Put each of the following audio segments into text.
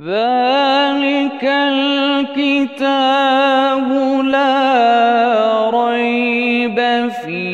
ذلك الكتاب لا ريب فيه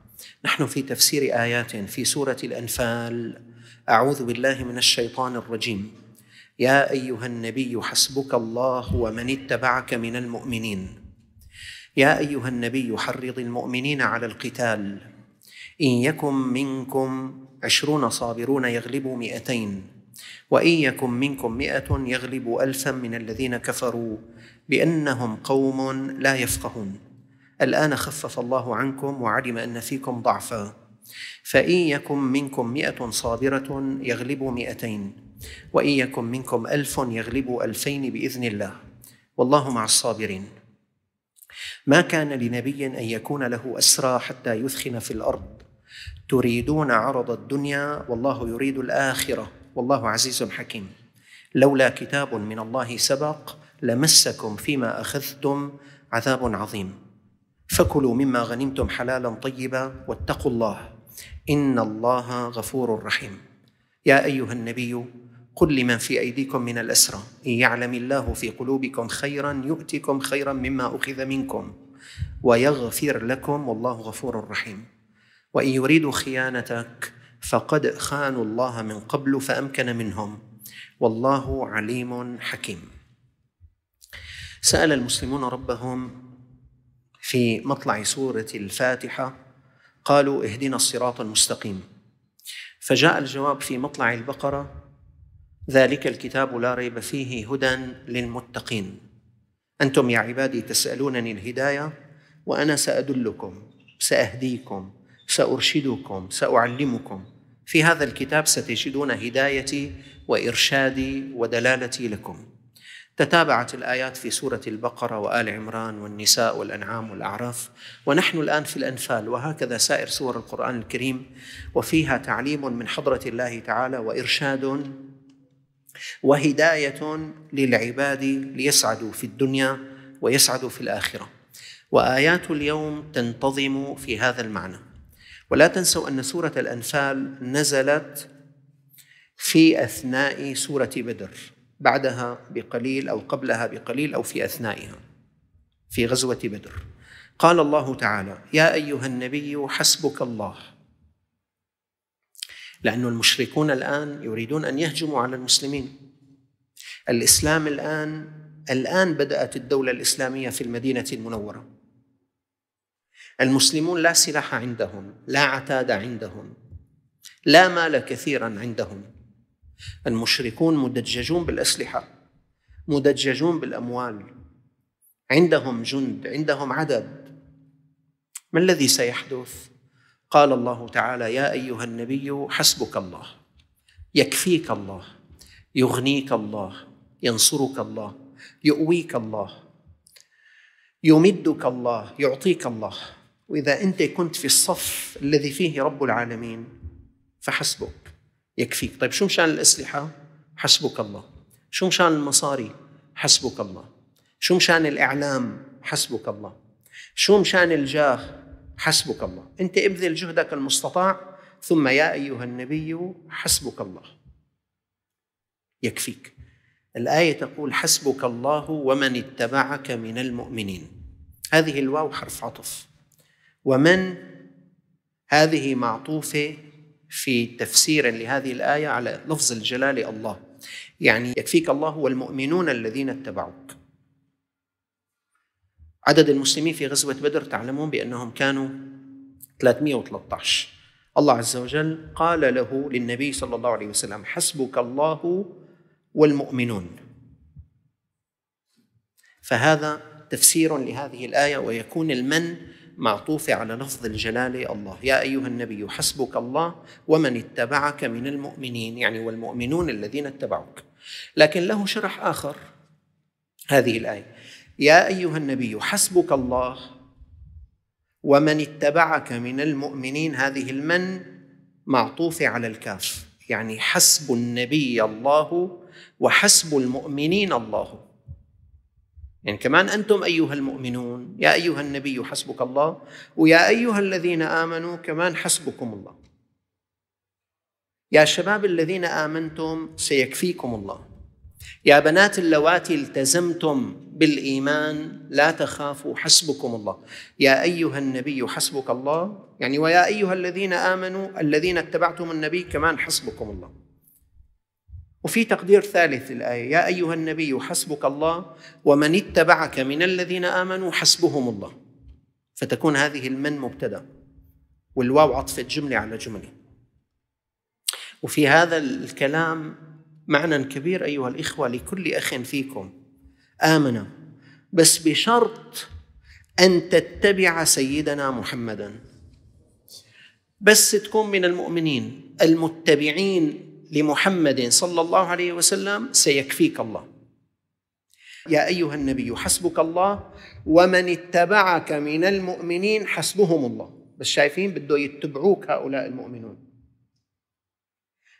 نحن في تفسير ايات في سوره الانفال اعوذ بالله من الشيطان الرجيم يا ايها النبي حسبك الله ومن اتبعك من المؤمنين يا ايها النبي حرض المؤمنين على القتال ان يكن منكم عشرون صابرون يغلبوا مئتين وان يكن منكم مئه يغلبوا الفا من الذين كفروا بانهم قوم لا يفقهون الآن خفف الله عنكم وعلم أن فيكم ضعفا فإن يكن منكم مئة صابرة يغلب مئتين وإن يكن منكم ألف يغلب ألفين بإذن الله والله مع الصابرين ما كان لنبي أن يكون له أسرى حتى يثخن في الأرض تريدون عرض الدنيا والله يريد الآخرة والله عزيز حكيم لولا كتاب من الله سبق لمسكم فيما أخذتم عذاب عظيم فكلوا مما غنمتم حلالا طيبا واتقوا الله ان الله غفور رحيم يا ايها النبي قل لمن في ايديكم من الاسرى ان يعلم الله في قلوبكم خيرا يؤتكم خيرا مما اخذ منكم ويغفر لكم والله غفور رحيم وان يريدوا خيانتك فقد خانوا الله من قبل فامكن منهم والله عليم حكيم سال المسلمون ربهم في مطلع سورة الفاتحة قالوا اهدنا الصراط المستقيم فجاء الجواب في مطلع البقرة ذلك الكتاب لا ريب فيه هدى للمتقين أنتم يا عبادي تسألونني الهداية وأنا سأدلكم سأهديكم سأرشدكم سأعلمكم في هذا الكتاب ستجدون هدايتي وإرشادي ودلالتي لكم تتابعت الآيات في سورة البقرة وآل عمران والنساء والأنعام والأعراف ونحن الآن في الأنفال وهكذا سائر سور القرآن الكريم وفيها تعليم من حضرة الله تعالى وإرشاد وهداية للعباد ليسعدوا في الدنيا ويسعدوا في الآخرة وآيات اليوم تنتظم في هذا المعنى ولا تنسوا أن سورة الأنفال نزلت في أثناء سورة بدر بعدها بقليل او قبلها بقليل او في اثنائها في غزوه بدر قال الله تعالى يا ايها النبي حسبك الله لأن المشركون الآن يريدون أن يهجموا على المسلمين الإسلام الآن الآن بدأت الدولة الإسلامية في المدينة المنورة المسلمون لا سلاح عندهم لا عتاد عندهم لا مال كثيرا عندهم المشركون مدججون بالاسلحه مدججون بالاموال عندهم جند عندهم عدد ما الذي سيحدث قال الله تعالى يا ايها النبي حسبك الله يكفيك الله يغنيك الله ينصرك الله يؤويك الله يمدك الله يعطيك الله واذا انت كنت في الصف الذي فيه رب العالمين فحسبك يكفيك طيب شو مشان الأسلحة حسبك الله شو مشان المصاري حسبك الله شو مشان الإعلام حسبك الله شو مشان الجاه حسبك الله أنت ابذل جهدك المستطاع ثم يا أيها النبي حسبك الله يكفيك الآية تقول حسبك الله ومن اتبعك من المؤمنين هذه الواو حرف عطف ومن هذه معطوفة في تفسير لهذه الآية على لفظ الجلال الله يعني يكفيك الله والمؤمنون الذين اتبعوك عدد المسلمين في غزوة بدر تعلمون بأنهم كانوا 313 الله عز وجل قال له للنبي صلى الله عليه وسلم حسبك الله والمؤمنون فهذا تفسير لهذه الآية ويكون المن معطوفة على لفظ الجلالة الله يا أيها النبي حسبك الله ومن اتبعك من المؤمنين يعني والمؤمنون الذين اتبعوك لكن له شرح آخر هذه الآية يا أيها النبي حسبك الله ومن اتبعك من المؤمنين هذه المن معطوفة على الكاف يعني حسب النبي الله وحسب المؤمنين الله يعني كمان أنتم أيها المؤمنون يا أيها النبي حسبك الله ويا أيها الذين آمنوا كمان حسبكم الله يا شباب الذين آمنتم سيكفيكم الله يا بنات اللواتي التزمتم بالإيمان لا تخافوا حسبكم الله يا أيها النبي حسبك الله يعني ويا أيها الذين آمنوا الذين اتبعتم النبي كمان حسبكم الله وفي تقدير ثالث الآية يا أيها النبي حسبك الله ومن اتبعك من الذين آمنوا حسبهم الله فتكون هذه المن مبتدأ والواو عطفة جملة على جملة وفي هذا الكلام معنى كبير أيها الإخوة لكل أخ فيكم آمن بس بشرط أن تتبع سيدنا محمدا بس تكون من المؤمنين المتبعين لمحمد صلى الله عليه وسلم سيكفيك الله يا ايها النبي حسبك الله ومن اتبعك من المؤمنين حسبهم الله بس شايفين بده يتبعوك هؤلاء المؤمنون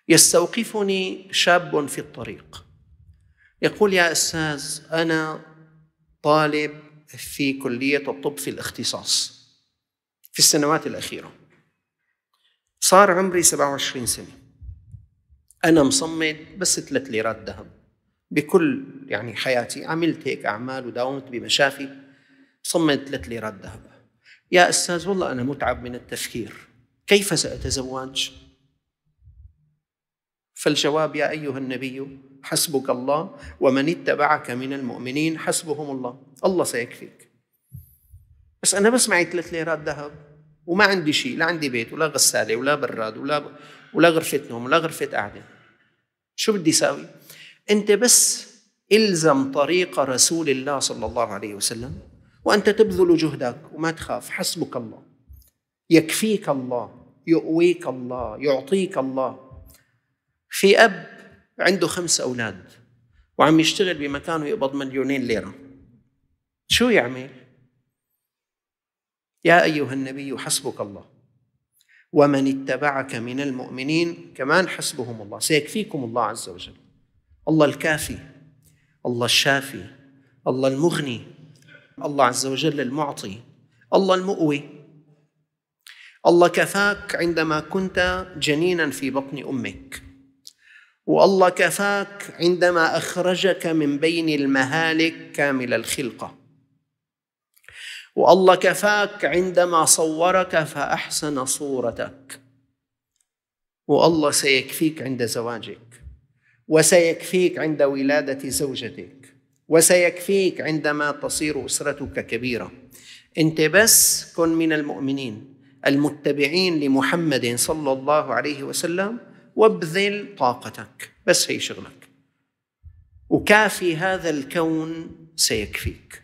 يستوقفني شاب في الطريق يقول يا استاذ انا طالب في كليه الطب في الاختصاص في السنوات الاخيره صار عمري 27 سنه انا مصمد بس ثلاث ليرات ذهب بكل يعني حياتي عملت هيك اعمال وداومت بمشافي صمد ثلاث ليرات ذهب يا استاذ والله انا متعب من التفكير كيف ساتزوج فالجواب يا ايها النبي حسبك الله ومن اتبعك من المؤمنين حسبهم الله الله سيكفيك بس انا بس معي ثلاث ليرات ذهب وما عندي شيء لا عندي بيت ولا غساله ولا براد ولا ولا غرفه نوم ولا غرفه قعده شو بدي ساوي انت بس الزم طريق رسول الله صلى الله عليه وسلم وانت تبذل جهدك وما تخاف حسبك الله يكفيك الله يؤويك الله يعطيك الله في اب عنده خمس اولاد وعم يشتغل بمكانه يقبض مليونين ليره شو يعمل يا ايها النبي حسبك الله ومن اتبعك من المؤمنين كمان حسبهم الله سيكفيكم الله عز وجل الله الكافي الله الشافي الله المغني الله عز وجل المعطي الله المؤوي الله كفاك عندما كنت جنينا في بطن امك والله كفاك عندما اخرجك من بين المهالك كامل الخلقه والله كفاك عندما صورك فاحسن صورتك والله سيكفيك عند زواجك وسيكفيك عند ولاده زوجتك وسيكفيك عندما تصير اسرتك كبيره انت بس كن من المؤمنين المتبعين لمحمد صلى الله عليه وسلم وابذل طاقتك بس هي شغلك وكافي هذا الكون سيكفيك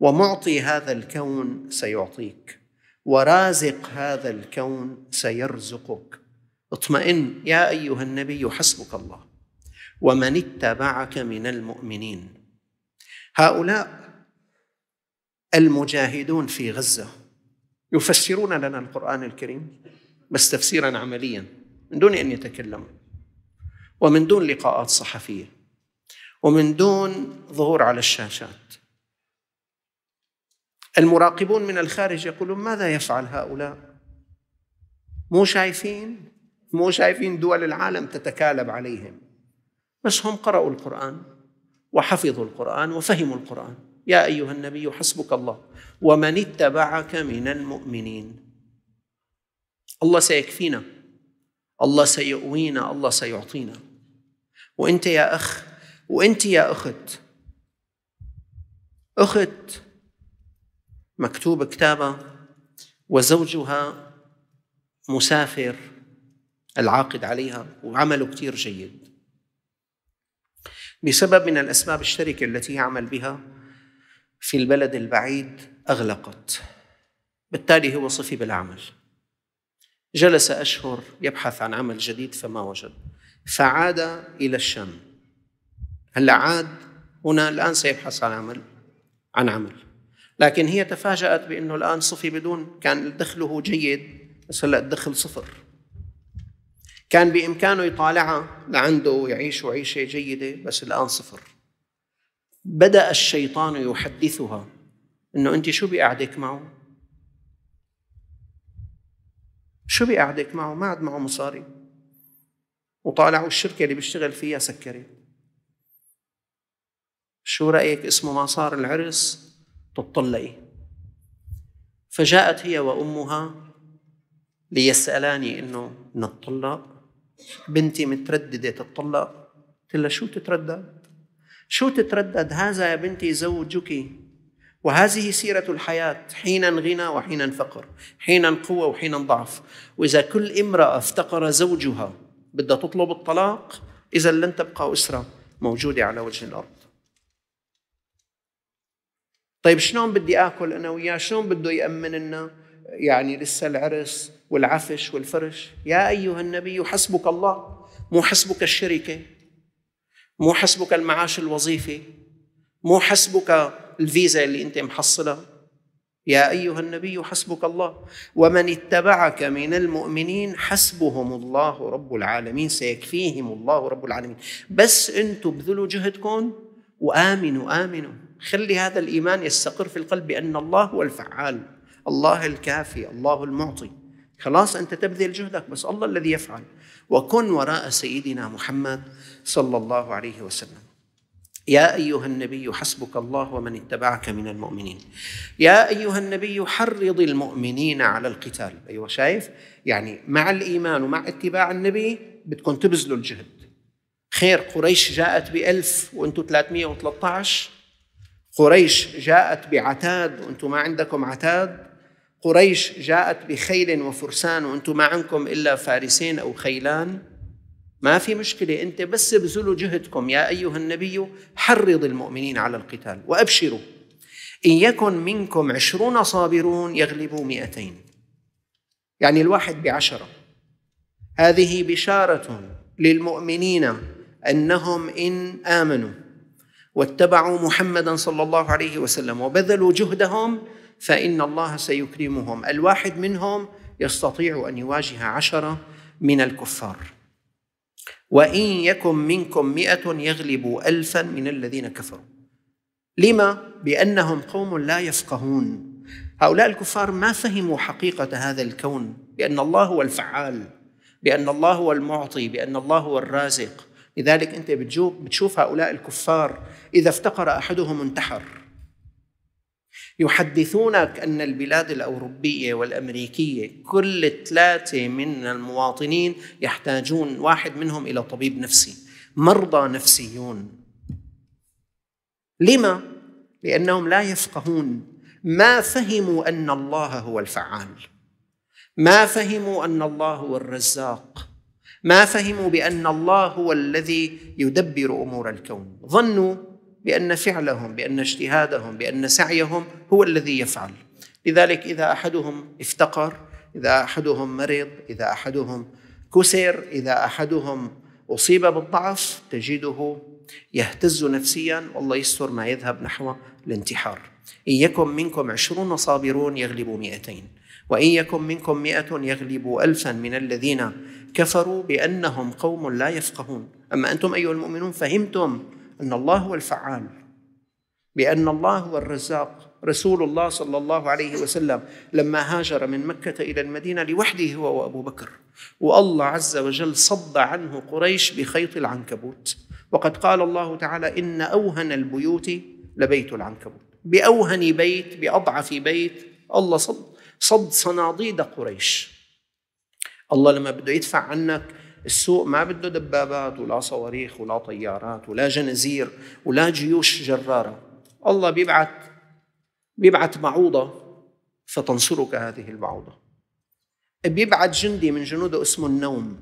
ومعطي هذا الكون سيعطيك ورازق هذا الكون سيرزقك اطمئن يا ايها النبي حسبك الله ومن اتبعك من المؤمنين هؤلاء المجاهدون في غزه يفسرون لنا القران الكريم بس تفسيرا عمليا من دون ان يتكلموا ومن دون لقاءات صحفيه ومن دون ظهور على الشاشات المراقبون من الخارج يقولون ماذا يفعل هؤلاء مو شايفين مو شايفين دول العالم تتكالب عليهم بس هم قرأوا القرآن وحفظوا القرآن وفهموا القرآن يا أيها النبي حسبك الله ومن اتبعك من المؤمنين الله سيكفينا الله سيؤوينا الله سيعطينا وانت يا اخ وانت يا اخت اخت مكتوب كتابه وزوجها مسافر العاقد عليها وعمله كثير جيد بسبب من الأسباب الشركة التي يعمل بها في البلد البعيد أغلقت بالتالي هو صفي بالعمل جلس أشهر يبحث عن عمل جديد فما وجد فعاد إلى الشام هلا عاد هنا الآن سيبحث عن عمل عن عمل لكن هي تفاجأت بأنه الآن صفي بدون كان دخله جيد بس هلا الدخل صفر كان بإمكانه يطالعها لعنده ويعيش عيشة جيدة بس الآن صفر بدأ الشيطان يحدثها انه انت شو بقعدك معه؟ شو بقعدك معه؟ ما عاد معه مصاري وطالعوا الشركه اللي بيشتغل فيها سكرت شو رايك اسمه ما صار العرس تطلعي فجاءت هي وأمها ليسألاني إنه نتطلق بنتي مترددة تتطلق قلت لها شو تتردد؟ شو تتردد؟ هذا يا بنتي زوجك وهذه سيرة الحياة حينا غنى وحينا فقر حينا قوة وحينا ضعف وإذا كل امرأة افتقر زوجها بدها تطلب الطلاق إذا لن تبقى أسرة موجودة على وجه الأرض طيب شلون بدي اكل انا وياه شلون بده يامن لنا يعني لسه العرس والعفش والفرش يا ايها النبي حسبك الله مو حسبك الشركه مو حسبك المعاش الوظيفي مو حسبك الفيزا اللي انت محصلها يا ايها النبي حسبك الله ومن اتبعك من المؤمنين حسبهم الله رب العالمين سيكفيهم الله رب العالمين بس انتم بذلوا جهدكم وامنوا امنوا خلي هذا الايمان يستقر في القلب بان الله هو الفعال الله الكافي الله المعطي خلاص انت تبذل جهدك بس الله الذي يفعل وكن وراء سيدنا محمد صلى الله عليه وسلم يا ايها النبي حسبك الله ومن اتبعك من المؤمنين يا ايها النبي حرض المؤمنين على القتال ايوه شايف يعني مع الايمان ومع اتباع النبي بدكم تبذلوا الجهد خير قريش جاءت بألف وانتم 313 قريش جاءت بعتاد وانتم ما عندكم عتاد قريش جاءت بخيل وفرسان وانتم ما عندكم الا فارسين او خيلان ما في مشكله انت بس ابذلوا جهدكم يا ايها النبي حرض المؤمنين على القتال وابشروا ان يكن منكم عشرون صابرون يغلبوا مئتين يعني الواحد بعشره هذه بشاره للمؤمنين انهم ان امنوا واتبعوا محمدا صلى الله عليه وسلم وبذلوا جهدهم فإن الله سيكرمهم الواحد منهم يستطيع أن يواجه عشرة من الكفار وإن يكن منكم مئة يغلبوا ألفا من الذين كفروا لما؟ بأنهم قوم لا يفقهون هؤلاء الكفار ما فهموا حقيقة هذا الكون بأن الله هو الفعال بأن الله هو المعطي بأن الله هو الرازق لذلك أنت بتشوف هؤلاء الكفار إذا افتقر أحدهم انتحر يحدثونك أن البلاد الأوروبية والأمريكية كل ثلاثة من المواطنين يحتاجون واحد منهم إلى طبيب نفسي مرضى نفسيون لما؟ لأنهم لا يفقهون ما فهموا أن الله هو الفعال ما فهموا أن الله هو الرزاق ما فهموا بان الله هو الذي يدبر امور الكون ظنوا بان فعلهم بان اجتهادهم بان سعيهم هو الذي يفعل لذلك اذا احدهم افتقر اذا احدهم مرض اذا احدهم كسر اذا احدهم اصيب بالضعف تجده يهتز نفسيا والله يستر ما يذهب نحو الانتحار إن يكن منكم عشرون صابرون يغلبوا مئتين وإن يكن منكم مئة يغلبوا ألفا من الذين كفروا بأنهم قوم لا يفقهون أما أنتم أيها المؤمنون فهمتم أن الله هو الفعال بأن الله هو الرزاق رسول الله صلى الله عليه وسلم لما هاجر من مكة إلى المدينة لوحده هو وأبو بكر والله عز وجل صد عنه قريش بخيط العنكبوت وقد قال الله تعالى إن أوهن البيوت لبيت العنكبوت بأوهن بيت بأضعف بيت الله صد صد صناديد قريش الله لما بده يدفع عنك السوق ما بده دبابات ولا صواريخ ولا طيارات ولا جنازير ولا جيوش جرارة الله بيبعث بيبعث بعوضة فتنصرك هذه البعوضة بيبعث جندي من جنوده اسمه النوم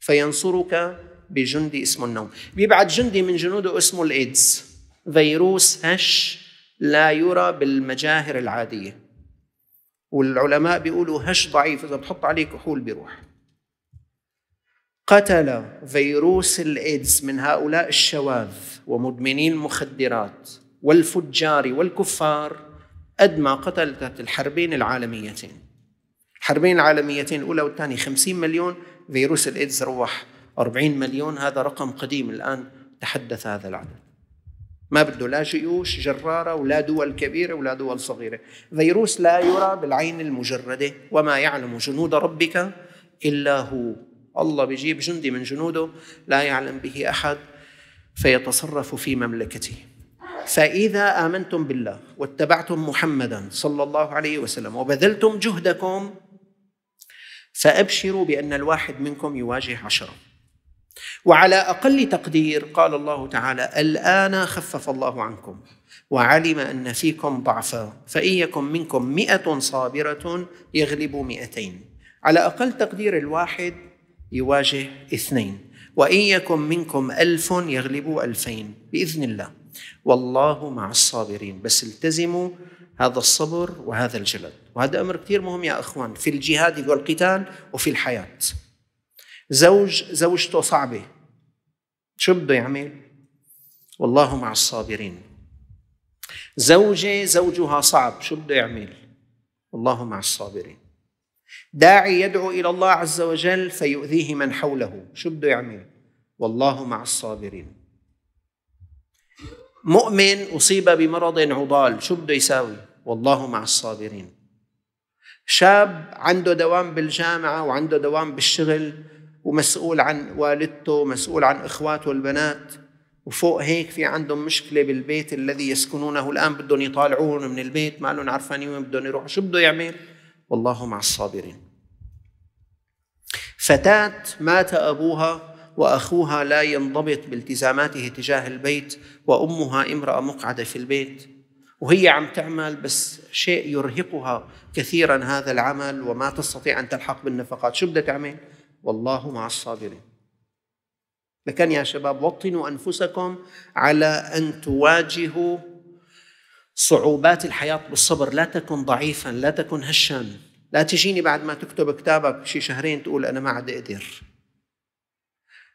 فينصرك بجندي اسمه النوم بيبعث جندي من جنوده اسمه الإيدز فيروس هش لا يرى بالمجاهر العادية والعلماء بيقولوا هش ضعيف اذا بتحط عليه كحول بيروح قتل فيروس الايدز من هؤلاء الشواذ ومدمني المخدرات والفجار والكفار قد ما قتلت الحربين العالميتين الحربين العالميتين الاولى والثانيه 50 مليون فيروس الايدز روح 40 مليون هذا رقم قديم الان تحدث هذا العدد ما بده لا جيوش جرارة ولا دول كبيرة ولا دول صغيرة فيروس لا يرى بالعين المجردة وما يعلم جنود ربك إلا هو الله بيجيب جندي من جنوده لا يعلم به أحد فيتصرف في مملكته فإذا آمنتم بالله واتبعتم محمدا صلى الله عليه وسلم وبذلتم جهدكم فأبشروا بأن الواحد منكم يواجه عشرة وعلى اقل تقدير قال الله تعالى الان خفف الله عنكم وعلم ان فيكم ضعفا فان يكن منكم مئه صابره يغلب مئتين على اقل تقدير الواحد يواجه اثنين وان يكن منكم الف يغلبوا الفين باذن الله والله مع الصابرين بس التزموا هذا الصبر وهذا الجلد وهذا امر كثير مهم يا اخوان في الجهاد والقتال وفي الحياه زوج زوجته صعبة شو بده يعمل؟ والله مع الصابرين زوجة زوجها صعب شو بده يعمل؟ والله مع الصابرين داعي يدعو إلى الله عز وجل فيؤذيه من حوله شو بده يعمل؟ والله مع الصابرين مؤمن أصيب بمرض عضال شو بده يساوي؟ والله مع الصابرين شاب عنده دوام بالجامعة وعنده دوام بالشغل ومسؤول عن والدته مسؤول عن إخواته البنات وفوق هيك في عندهم مشكلة بالبيت الذي يسكنونه الآن بدهم يطالعون من البيت ما لهم عرفانين وين بدهم يروحوا شو بده يعمل والله مع الصابرين فتاة مات أبوها واخوها لا ينضبط بالتزاماته تجاه البيت وامها امراه مقعده في البيت وهي عم تعمل بس شيء يرهقها كثيرا هذا العمل وما تستطيع ان تلحق بالنفقات شو بدها تعمل والله مع الصابرين لكن يا شباب وطنوا انفسكم على ان تواجهوا صعوبات الحياه بالصبر، لا تكن ضعيفا، لا تكن هشا لا تجيني بعد ما تكتب كتابك شي شهرين تقول انا ما عاد اقدر.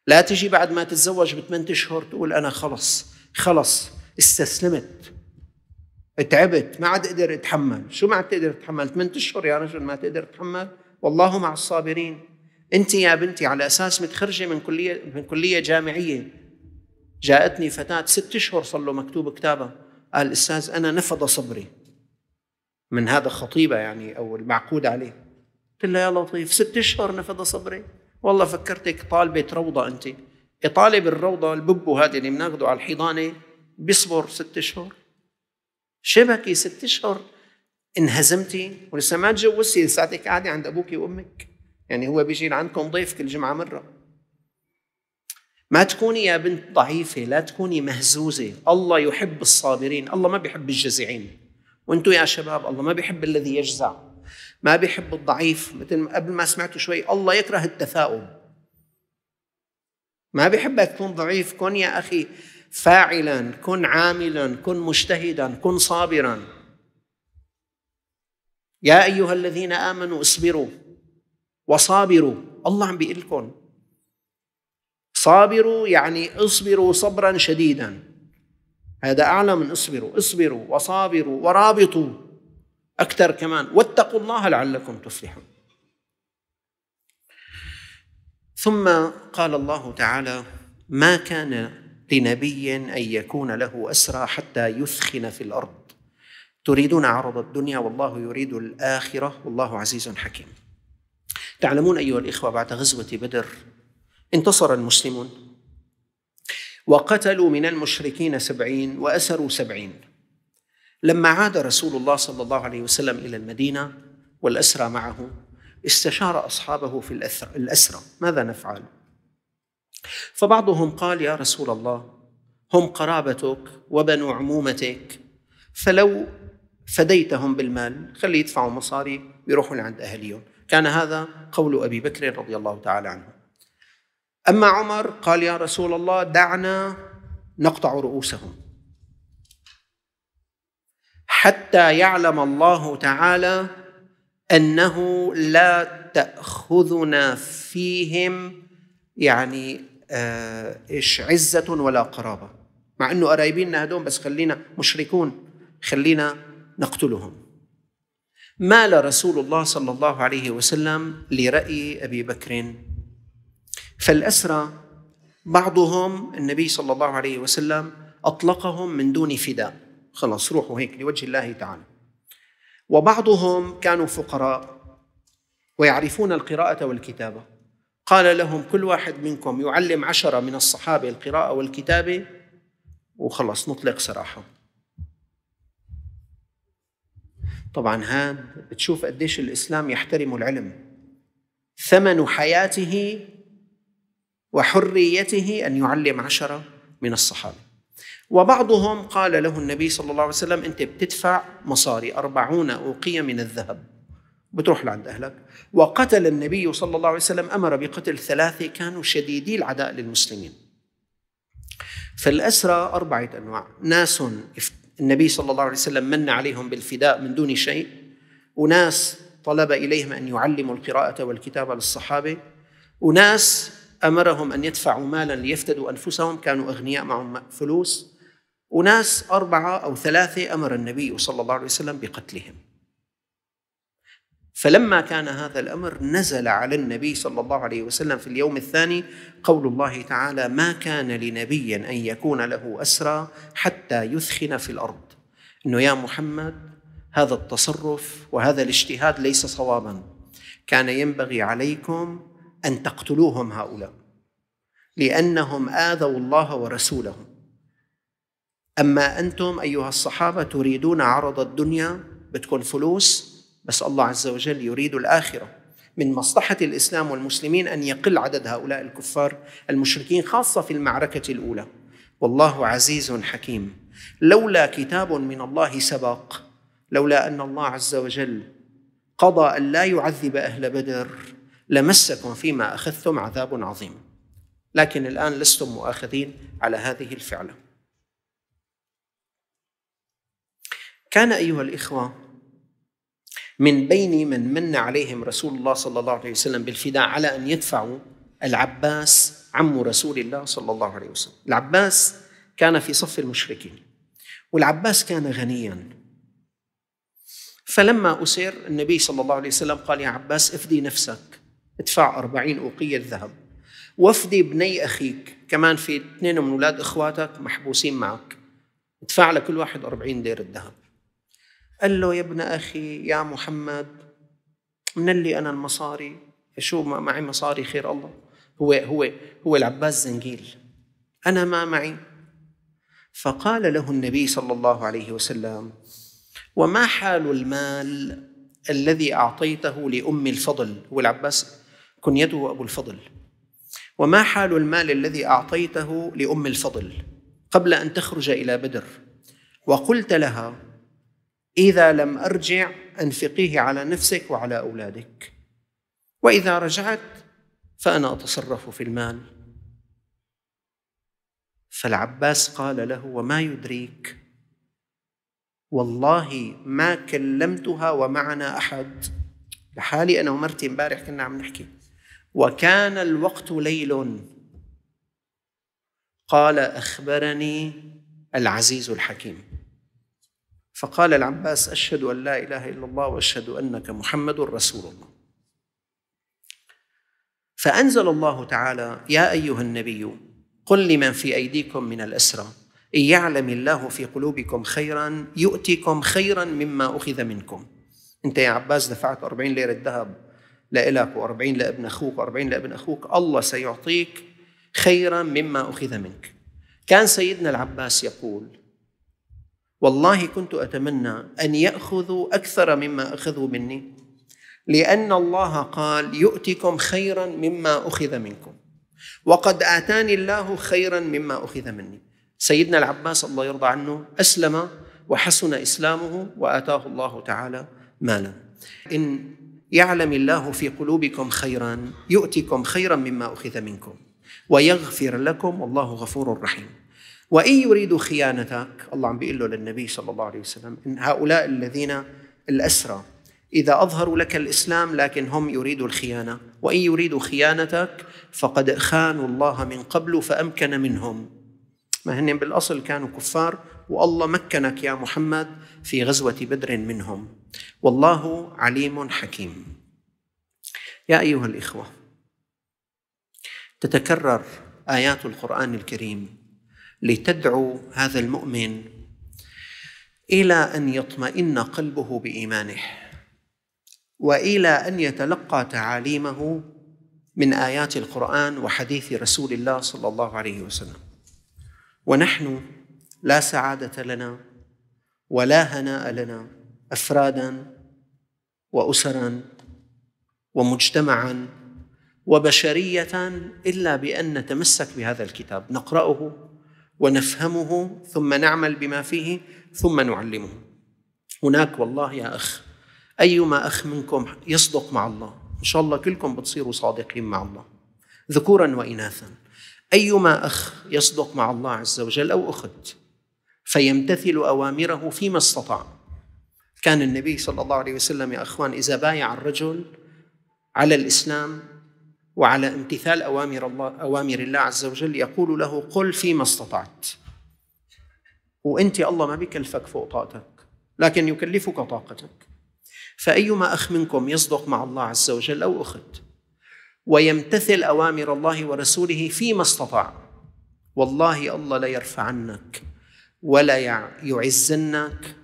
لا تجي بعد ما تتزوج بثمان اشهر تقول انا خلص خلص استسلمت تعبت ما عاد اقدر اتحمل، شو ما عاد تقدر تتحمل؟ ثمان اشهر يا رجل ما تقدر تتحمل؟ والله مع الصابرين انت يا بنتي على اساس متخرجه من كليه من كليه جامعيه جاءتني فتاه ست اشهر صار له مكتوب كتابها قال الاستاذ انا نفض صبري من هذا خطيبه يعني او المعقود عليه قلت لها يا لطيف ست اشهر نفض صبري والله فكرتك طالبه روضه انت طالب الروضه الببو هذا اللي بناخذه على الحضانه بيصبر ست اشهر شبكي ست اشهر انهزمتي ولسه ما تجوزتي لساتك قاعده عند ابوك وامك يعني هو بيجي لعندكم ضيف كل جمعة مرة ما تكوني يا بنت ضعيفة لا تكوني مهزوزة الله يحب الصابرين الله ما بيحب الجزعين وانتم يا شباب الله ما بيحب الذي يجزع ما بيحب الضعيف مثل قبل ما سمعتوا شوي الله يكره التثاؤب ما بيحبك تكون ضعيف كن يا أخي فاعلا كن عاملا كن مجتهدا كن صابرا يا أيها الذين آمنوا اصبروا وصابروا الله عم بيقول لكم صابروا يعني اصبروا صبرا شديدا هذا اعلى من اصبروا اصبروا وصابروا ورابطوا اكثر كمان واتقوا الله لعلكم تفلحون ثم قال الله تعالى ما كان لنبي ان يكون له اسرى حتى يثخن في الارض تريدون عرض الدنيا والله يريد الاخره والله عزيز حكيم تعلمون أيها الإخوة بعد غزوة بدر انتصر المسلمون وقتلوا من المشركين سبعين وأسروا سبعين لما عاد رسول الله صلى الله عليه وسلم إلى المدينة والأسرى معه استشار أصحابه في الأسرى ماذا نفعل؟ فبعضهم قال يا رسول الله هم قرابتك وبنو عمومتك فلو فديتهم بالمال خلي يدفعوا مصاري يروحون عند أهليهم كان هذا قول أبي بكر رضي الله تعالى عنه أما عمر قال يا رسول الله دعنا نقطع رؤوسهم حتى يعلم الله تعالى أنه لا تأخذنا فيهم يعني آه، إيش عزة ولا قرابة مع أنه قرايبيننا هدول بس خلينا مشركون خلينا نقتلهم مال رسول الله صلى الله عليه وسلم لرأي أبي بكر فالأسرى بعضهم النبي صلى الله عليه وسلم أطلقهم من دون فداء خلاص روحوا هيك لوجه الله تعالى وبعضهم كانوا فقراء ويعرفون القراءة والكتابة قال لهم كل واحد منكم يعلم عشرة من الصحابة القراءة والكتابة وخلص نطلق سراحهم طبعا هذا بتشوف قديش الإسلام يحترم العلم ثمن حياته وحريته أن يعلم عشرة من الصحابة وبعضهم قال له النبي صلى الله عليه وسلم أنت بتدفع مصاري أربعون أوقية من الذهب بتروح لعند أهلك وقتل النبي صلى الله عليه وسلم أمر بقتل ثلاثة كانوا شديدي العداء للمسلمين فالأسرى أربعة أنواع ناس النبي صلى الله عليه وسلم من عليهم بالفداء من دون شيء وناس طلب إليهم أن يعلموا القراءة والكتابة للصحابة وناس أمرهم أن يدفعوا مالا ليفتدوا أنفسهم كانوا أغنياء معهم فلوس وناس أربعة أو ثلاثة أمر النبي صلى الله عليه وسلم بقتلهم فلما كان هذا الامر نزل على النبي صلى الله عليه وسلم في اليوم الثاني قول الله تعالى ما كان لنبي ان يكون له اسرى حتى يثخن في الارض انه يا محمد هذا التصرف وهذا الاجتهاد ليس صوابا كان ينبغي عليكم ان تقتلوهم هؤلاء لانهم اذوا الله ورسوله اما انتم ايها الصحابه تريدون عرض الدنيا بدكم فلوس بس الله عز وجل يريد الآخرة من مصلحة الإسلام والمسلمين أن يقل عدد هؤلاء الكفار المشركين خاصة في المعركة الأولى والله عزيز حكيم لولا كتاب من الله سبق لولا أن الله عز وجل قضى أن لا يعذب أهل بدر لمسكم فيما أخذتم عذاب عظيم لكن الآن لستم مؤاخذين على هذه الفعلة كان أيها الإخوة من بين من من عليهم رسول الله صلى الله عليه وسلم بالفداء على ان يدفعوا العباس عم رسول الله صلى الله عليه وسلم العباس كان في صف المشركين والعباس كان غنيا فلما أسر النبي صلى الله عليه وسلم قال يا عباس افدي نفسك ادفع أربعين أوقية ذهب وافدي بني أخيك كمان في اثنين من أولاد إخواتك محبوسين معك ادفع لكل واحد أربعين دير الذهب قال له يا ابن أخي يا محمد من لي أنا المصاري شو ما معي مصاري خير الله هو هو هو العباس زنجيل أنا ما معي فقال له النبي صلى الله عليه وسلم وما حال المال الذي أعطيته لأم الفضل هو العباس كنيته أبو الفضل وما حال المال الذي أعطيته لأم الفضل قبل أن تخرج إلى بدر وقلت لها إذا لم أرجع أنفقيه على نفسك وعلى أولادك وإذا رجعت فأنا أتصرف في المال فالعباس قال له وما يدريك والله ما كلمتها ومعنا أحد لحالي أنا ومرتي امبارح كنا عم نحكي وكان الوقت ليل قال أخبرني العزيز الحكيم فقال العباس أشهد أن لا إله إلا الله وأشهد أنك محمد رسول الله فأنزل الله تعالى يا أيها النبي قل لمن في أيديكم من الأسرى إن يعلم الله في قلوبكم خيرا يؤتكم خيرا مما أخذ منكم أنت يا عباس دفعت 40 ليرة ذهب لإلك و40 لابن أخوك و40 لابن أخوك الله سيعطيك خيرا مما أخذ منك كان سيدنا العباس يقول والله كنت اتمنى ان ياخذوا اكثر مما اخذوا مني لان الله قال يؤتكم خيرا مما اخذ منكم وقد اتاني الله خيرا مما اخذ مني سيدنا العباس الله يرضى عنه اسلم وحسن اسلامه واتاه الله تعالى مالا ان يعلم الله في قلوبكم خيرا يؤتكم خيرا مما اخذ منكم ويغفر لكم والله غفور رحيم وإن يريدوا خيانتك الله عم بيقول له للنبي صلى الله عليه وسلم إن هؤلاء الذين الأسرى إذا أظهروا لك الإسلام لكن هم يريدوا الخيانة وإن يريدوا خيانتك فقد خانوا الله من قبل فأمكن منهم ما هن بالأصل كانوا كفار والله مكنك يا محمد في غزوة بدر منهم والله عليم حكيم يا أيها الإخوة تتكرر آيات القرآن الكريم لتدعو هذا المؤمن الى ان يطمئن قلبه بايمانه والى ان يتلقى تعاليمه من ايات القران وحديث رسول الله صلى الله عليه وسلم ونحن لا سعاده لنا ولا هناء لنا افرادا واسرا ومجتمعا وبشريه الا بان نتمسك بهذا الكتاب نقراه ونفهمه ثم نعمل بما فيه ثم نعلمه هناك والله يا أخ أيما أخ منكم يصدق مع الله إن شاء الله كلكم بتصيروا صادقين مع الله ذكورا وإناثا أيما أخ يصدق مع الله عز وجل أو أخت فيمتثل أوامره فيما استطاع كان النبي صلى الله عليه وسلم يا أخوان إذا بايع الرجل على الإسلام وعلى امتثال أوامر الله, أوامر الله عز وجل يقول له قل فيما استطعت وانت الله ما بيكلفك فوق طاقتك لكن يكلفك طاقتك فأيما أخ منكم يصدق مع الله عز وجل أو أخت ويمتثل أوامر الله ورسوله فيما استطاع والله الله لا يرفعنك ولا يعزنك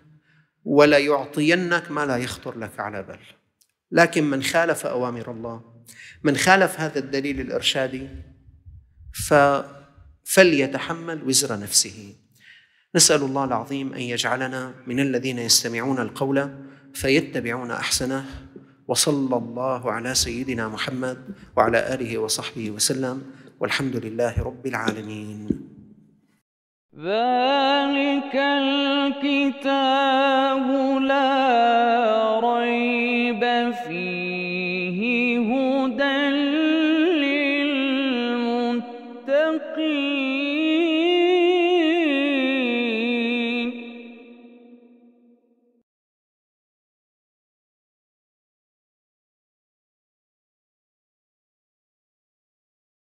ولا يعطينك ما لا يخطر لك على بال لكن من خالف أوامر الله من خالف هذا الدليل الارشادي ف فليتحمل وزر نفسه نسال الله العظيم ان يجعلنا من الذين يستمعون القول فيتبعون احسنه وصلى الله على سيدنا محمد وعلى اله وصحبه وسلم والحمد لله رب العالمين ذلك الكتاب لا ريب فيه هدى